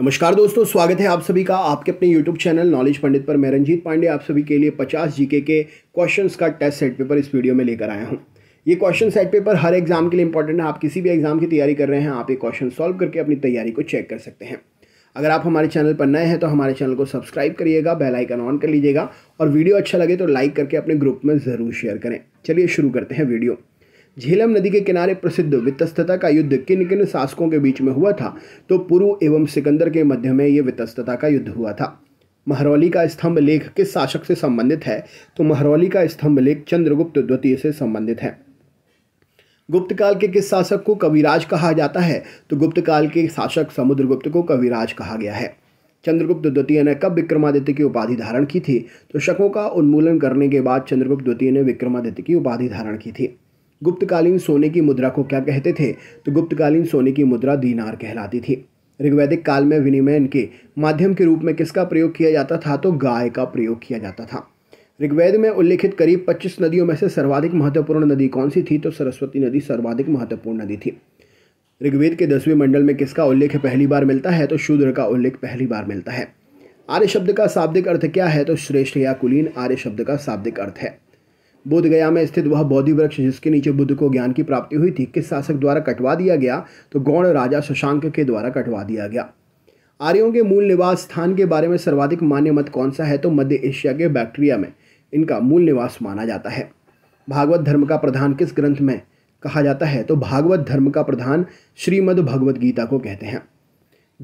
नमस्कार दोस्तों स्वागत है आप सभी का आपके अपने YouTube चैनल नॉलेज पंडित पर मैं रंजीत पांडे आप सभी के लिए 50 जीके के क्वेश्चंस का टेस्ट सेट पेपर इस वीडियो में लेकर आया हूं ये क्वेश्चन सेट पेपर हर एग्जाम के लिए इंपॉर्टेंट है आप किसी भी एग्जाम की तैयारी कर रहे हैं आप ये क्वेश्चन सॉल्व करके अपनी तैयारी को चेक कर सकते हैं अगर आप हमारे चैनल पर नए हैं तो हमारे चैनल को सब्सक्राइब करिएगा बेलाइकन ऑन कर लीजिएगा और वीडियो अच्छा लगे तो लाइक करके अपने ग्रुप में ज़रूर शेयर करें चलिए शुरू करते हैं वीडियो झेलम नदी के किनारे प्रसिद्ध वितस्तता का युद्ध किन किन शासकों के बीच में हुआ था तो पुरु एवं सिकंदर के मध्य में ये वितस्तता का युद्ध हुआ था महरौली का स्तंभ लेख किस शासक से संबंधित है तो महरौली का स्तंभ लेख चंद्रगुप्त द्वितीय से संबंधित है गुप्त काल के किस शासक को कविराज कहा जाता है तो गुप्त काल के शासक समुद्रगुप्त को कविराज कहा गया है चंद्रगुप्त द्वितीय ने कब विक्रमादित्य की उपाधि धारण की थी तो शकों का उन्मूलन करने के बाद चंद्रगुप्त द्वितीय ने विक्रमादित्य की उपाधि धारण की थी गुप्तकालीन सोने की मुद्रा को क्या कहते थे तो गुप्तकालीन सोने की मुद्रा दीनार कहलाती थी ऋग्वैदिक काल में विनिमय के माध्यम के रूप में किसका प्रयोग किया जाता था तो गाय का प्रयोग किया जाता था ऋग्वेद में उल्लेखित करीब 25 नदियों में से सर्वाधिक महत्वपूर्ण नदी कौन सी थी तो सरस्वती नदी सर्वाधिक महत्वपूर्ण नदी थी ऋग्वेद के दसवें मंडल में किसका उल्लेख पहली बार मिलता है तो शूद्र का उल्लेख पहली बार मिलता है आर्य शब्द का शाब्दिक अर्थ क्या है तो श्रेष्ठ या कुलीन आर्य शब्द का शाब्दिक अर्थ है बोधगया में स्थित वह बौद्धि वृक्ष जिसके नीचे बुद्ध को ज्ञान की प्राप्ति हुई थी किस शासक द्वारा कटवा दिया गया तो गौण राजा शशांक के द्वारा कटवा दिया गया आर्यों के मूल निवास स्थान के बारे में सर्वाधिक मान्य मत कौन सा है तो मध्य एशिया के बैक्टीरिया में इनका मूल निवास माना जाता है भागवत धर्म का प्रधान किस ग्रंथ में कहा जाता है तो भागवत धर्म का प्रधान श्रीमद भगवद गीता को कहते हैं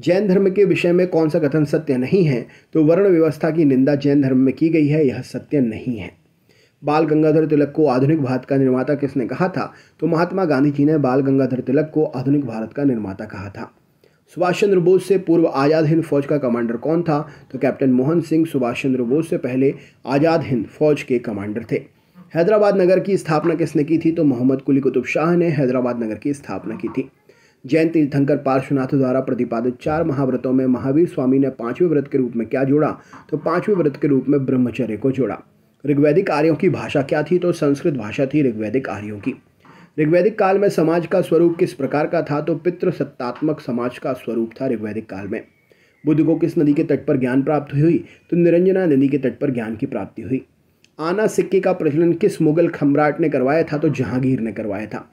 जैन धर्म के विषय में कौन सा कथन सत्य नहीं है तो वर्ण व्यवस्था की निंदा जैन धर्म में की गई है यह सत्य नहीं है बाल गंगाधर तिलक को आधुनिक भारत का निर्माता किसने कहा था तो महात्मा गांधी जी ने बाल गंगाधर तिलक को आधुनिक भारत का निर्माता कहा था सुभाष चंद्र बोस से पूर्व आज़ाद हिंद फौज का कमांडर कौन था तो कैप्टन मोहन सिंह सुभाष चंद्र बोस से पहले आज़ाद हिंद फौज के कमांडर थे हैदराबाद नगर की स्थापना किसने की थी तो मोहम्मद कुली कुतुब शाह ने हैदराबाद नगर की स्थापना की थी जैन तीर्थंकर पार्श्वनाथ द्वारा प्रतिपादित चार महाव्रतों में महावीर स्वामी ने पांचवें व्रत के रूप में क्या जोड़ा तो पांचवें व्रत के रूप में ब्रह्मचर्य को जोड़ा ऋग्वैदिक आर्यों की भाषा क्या थी तो संस्कृत भाषा थी ऋग्वैदिक आर्यों की ऋग्वैदिक काल में समाज का स्वरूप किस प्रकार का था तो पितृसत्तात्मक समाज का स्वरूप था ऋग्वैदिक काल में बुद्ध को किस नदी के तट पर ज्ञान प्राप्त हुई तो निरंजना नदी के तट पर ज्ञान की प्राप्ति हुई आना सिक्के का प्रचलन किस मुगल खम्राट ने करवाया था तो जहांगीर ने करवाया था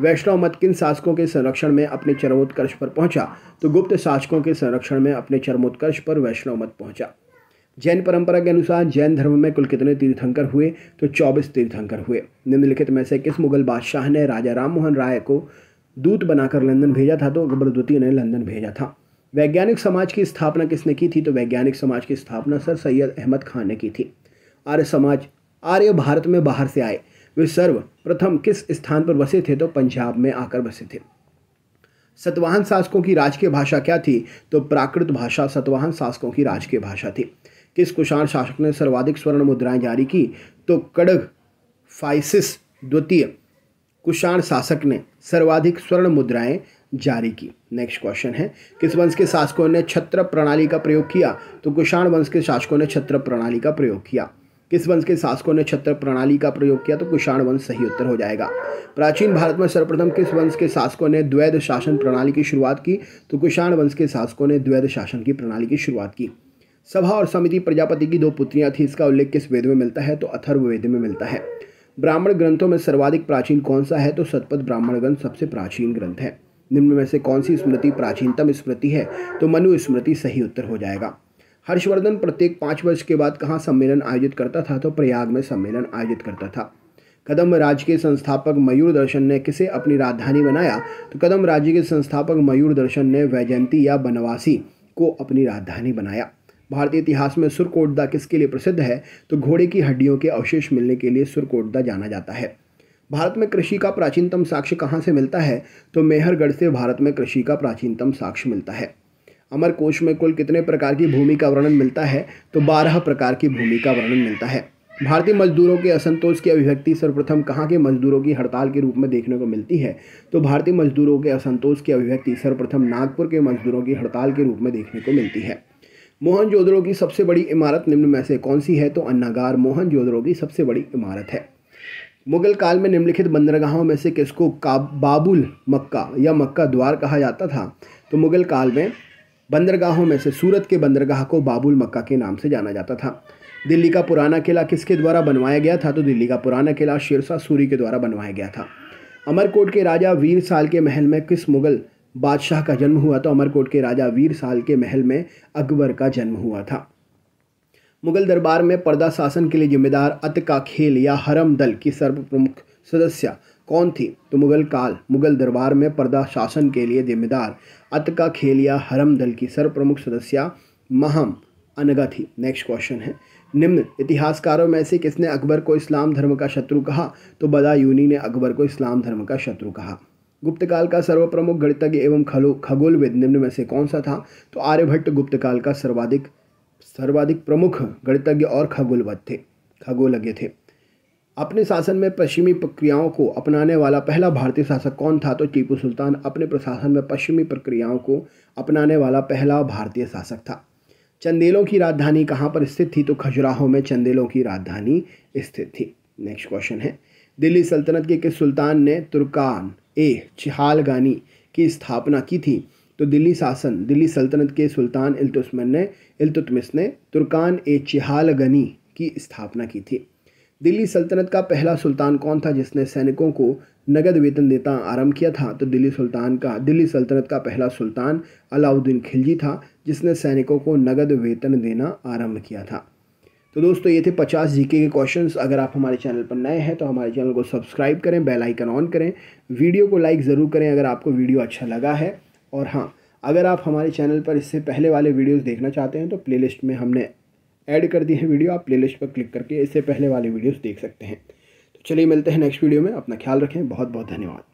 वैष्णव मत किन शासकों के संरक्षण में अपने चरमोत्कर्ष पर पहुंचा तो गुप्त शासकों के संरक्षण में अपने चरमोत्कर्ष पर वैष्णव मत पहुंचा जैन परंपरा के अनुसार जैन धर्म में कुल कितने तीर्थंकर हुए तो 24 तीर्थंकर हुए निम्नलिखित में से किस मुगल बादशाह ने राजा राम मोहन राय को दूत बनाकर लंदन भेजा था तो अकबर द्वितीय ने लंदन भेजा था वैज्ञानिक समाज की स्थापना किसने की थी तो वैज्ञानिक समाज की स्थापना सर सैयद अहमद खान ने की थी आर्य समाज आर्य भारत में बाहर से आए वे सर्व प्रथम किस स्थान पर बसे थे तो पंजाब में आकर बसे थे सतवाहन शासकों की राजकीय भाषा क्या थी तो प्राकृत भाषा सतवाहन शासकों की राजकीय भाषा थी किस कुषाण शासक ने सर्वाधिक स्वर्ण मुद्राएं जारी की तो कड़ग फाइसिस द्वितीय कुषाण शासक ने सर्वाधिक स्वर्ण मुद्राएं जारी की नेक्स्ट क्वेश्चन है किस वंश के शासकों ने छत्र प्रणाली का प्रयोग किया तो कुषाण वंश के शासकों ने छत्र प्रणाली का प्रयोग किया किस वंश के शासकों ने छत्र प्रणाली का प्रयोग किया तो कुषाण वंश सही उत्तर हो जाएगा प्राचीन भारत में सर्वप्रथम किस वंश के शासकों ने द्वैध शासन प्रणाली की शुरुआत की तो कुषाण वंश के शासकों ने द्वैध शासन की प्रणाली की शुरुआत की सभा और समिति प्रजापति की दो पुत्रियां थी इसका उल्लेख किस वेद में मिलता है तो अथर्व वेद में मिलता है ब्राह्मण ग्रंथों में सर्वाधिक प्राचीन कौन सा है तो सतपथ ब्राह्मण ग्रंथ सबसे प्राचीन ग्रंथ है निम्न में से कौन सी स्मृति प्राचीनतम स्मृति है तो मनु स्मृति सही उत्तर हो जाएगा हर्षवर्धन प्रत्येक पाँच वर्ष के बाद कहाँ सम्मेलन आयोजित करता था तो प्रयाग में सम्मेलन आयोजित करता था कदम राज्य के संस्थापक मयूर दर्शन ने किसे अपनी राजधानी बनाया तो कदम राज्य के संस्थापक मयूर दर्शन ने वैजयंती या बनवासी को अपनी राजधानी बनाया भारतीय इतिहास में सुरकोटदा किसके लिए प्रसिद्ध है तो घोड़े की हड्डियों के अवशेष मिलने के लिए सुरकोटदा जाना जाता है भारत में कृषि का प्राचीनतम साक्ष्य कहाँ से मिलता है तो मेहरगढ़ से भारत में कृषि का प्राचीनतम साक्ष्य मिलता है अमर में कुल कितने प्रकार की भूमि का वर्णन मिलता है तो बारह प्रकार की भूमि का वर्णन मिलता है भारतीय मजदूरों के असंतोष की अभिव्यक्ति सर्वप्रथम कहाँ के मजदूरों की हड़ताल के रूप में देखने को मिलती है तो भारतीय मजदूरों के असंतोष की अभिव्यक्ति सर्वप्रथम नागपुर के मजदूरों की हड़ताल के रूप में देखने को मिलती है मोहनजोदड़ो की सबसे बड़ी इमारत निम्न में से कौन सी है तो अन्नागार मोहनजोदड़ो की सबसे बड़ी इमारत है मुगल काल में निम्नलिखित बंदरगाहों में से किसको बाबुल मक्का या मक्का द्वार कहा जाता था तो मुगल काल में बंदरगाहों में से सूरत के बंदरगाह को बाबुल मक्का के नाम से जाना जाता था दिल्ली का पुराना किला किसके द्वारा बनवाया गया था तो दिल्ली का पुराना किला शेरशाह सूरी के द्वारा बनवाया गया था अमरकोट के राजा वीर साल के महल में किस मुगल बादशाह का जन्म हुआ तो अमरकोट के राजा वीर साल के महल में अकबर का जन्म हुआ था मुगल दरबार में पर्दा शासन के लिए जिम्मेदार अत का खेल या हरम दल की सर्व प्रमुख सदस्य कौन थी तो मुगल काल मुगल दरबार में पर्दा शासन के लिए जिम्मेदार अत का खेल या हरम दल की सर्व प्रमुख सदस्य महम अनगा थी नेक्स्ट क्वेश्चन है निम्न इतिहासकारों में से किसने अकबर को इस्लाम धर्म का शत्रु कहा तो बदायूनी ने अकबर को इस्लाम धर्म का शत्रु कहा गुप्तकाल का सर्व प्रमुख गणितज्ञ एवं खलो खगोलविद निम्न में से कौन सा था तो आर्यभट्ट गुप्तकाल का सर्वाधिक सर्वाधिक प्रमुख गणितज्ञ और खगोलवद थे खगोलज्ञ थे अपने शासन में पश्चिमी प्रक्रियाओं को अपनाने वाला पहला भारतीय शासक कौन था तो टीपू सुल्तान अपने प्रशासन में पश्चिमी प्रक्रियाओं को अपनाने वाला पहला भारतीय शासक था चंदेलों की राजधानी कहाँ पर स्थित थी तो खजुराहो में चंदेलों की राजधानी स्थित थी नेक्स्ट क्वेश्चन है दिल्ली सल्तनत के किस सुल्तान ने तुर्कान ए गानी की स्थापना की थी तो दिल्ली शासन दिल्ली सल्तनत के सुल्तान इल्तुस्मन ने इल्तुतमिस ने तुर्कान ए चिहालगनी की स्थापना की थी दिल्ली सल्तनत का पहला सुल्तान कौन था जिसने सैनिकों को नगद वेतन देता आरंभ किया था तो दिल्ली सुल्तान का दिल्ली सल्तनत का पहला सुल्तान अलाउद्दीन खिलजी था जिसने सैनिकों को नगद वेतन देना आरंभ किया था तो दोस्तों ये थे पचास जीके के क्वेश्चंस अगर आप हमारे चैनल पर नए हैं तो हमारे चैनल को सब्सक्राइब करें बेल आइकन ऑन करें वीडियो को लाइक ज़रूर करें अगर आपको वीडियो अच्छा लगा है और हाँ अगर आप हमारे चैनल पर इससे पहले वाले वीडियोस देखना चाहते हैं तो प्लेलिस्ट में हमने ऐड कर दी है वीडियो आप प्ले पर क्लिक करके इससे पहले वाले वीडियोज़ देख सकते हैं तो चलिए मिलते हैं नेक्स्ट वीडियो में अपना ख्याल रखें बहुत बहुत धन्यवाद